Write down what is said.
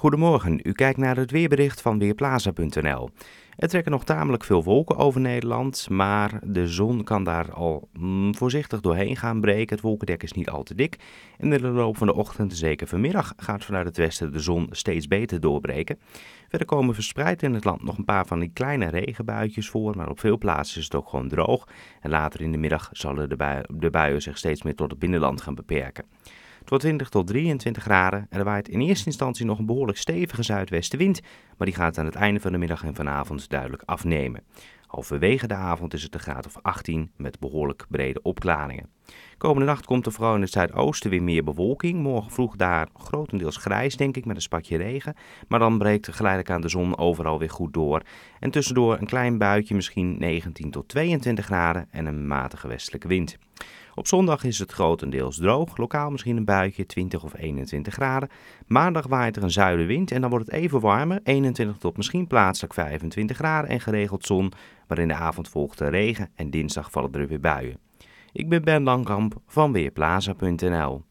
Goedemorgen, u kijkt naar het weerbericht van Weerplaza.nl. Er trekken nog tamelijk veel wolken over Nederland, maar de zon kan daar al mm, voorzichtig doorheen gaan breken. Het wolkendek is niet al te dik. En in de loop van de ochtend, zeker vanmiddag, gaat vanuit het westen de zon steeds beter doorbreken. Verder komen verspreid in het land nog een paar van die kleine regenbuitjes voor, maar op veel plaatsen is het ook gewoon droog. En later in de middag zullen de, de buien zich steeds meer tot het binnenland gaan beperken. Van 20 tot 23 graden en er waait in eerste instantie nog een behoorlijk stevige zuidwestenwind, maar die gaat aan het einde van de middag en vanavond duidelijk afnemen. Halverwege de avond is het de graad of 18 met behoorlijk brede opklaringen. Komende nacht komt er vooral in het zuidoosten weer meer bewolking. Morgen vroeg daar grotendeels grijs, denk ik, met een spatje regen. Maar dan breekt geleidelijk aan de zon overal weer goed door. En tussendoor een klein buitje, misschien 19 tot 22 graden en een matige westelijke wind. Op zondag is het grotendeels droog, lokaal misschien een buitje, 20 of 21 graden. Maandag waait er een zuidenwind en dan wordt het even warmer, 21 tot misschien plaatselijk 25 graden en geregeld zon, waarin de avond volgt de regen en dinsdag vallen er weer buien. Ik ben Ben Langkamp van Weerplaza.nl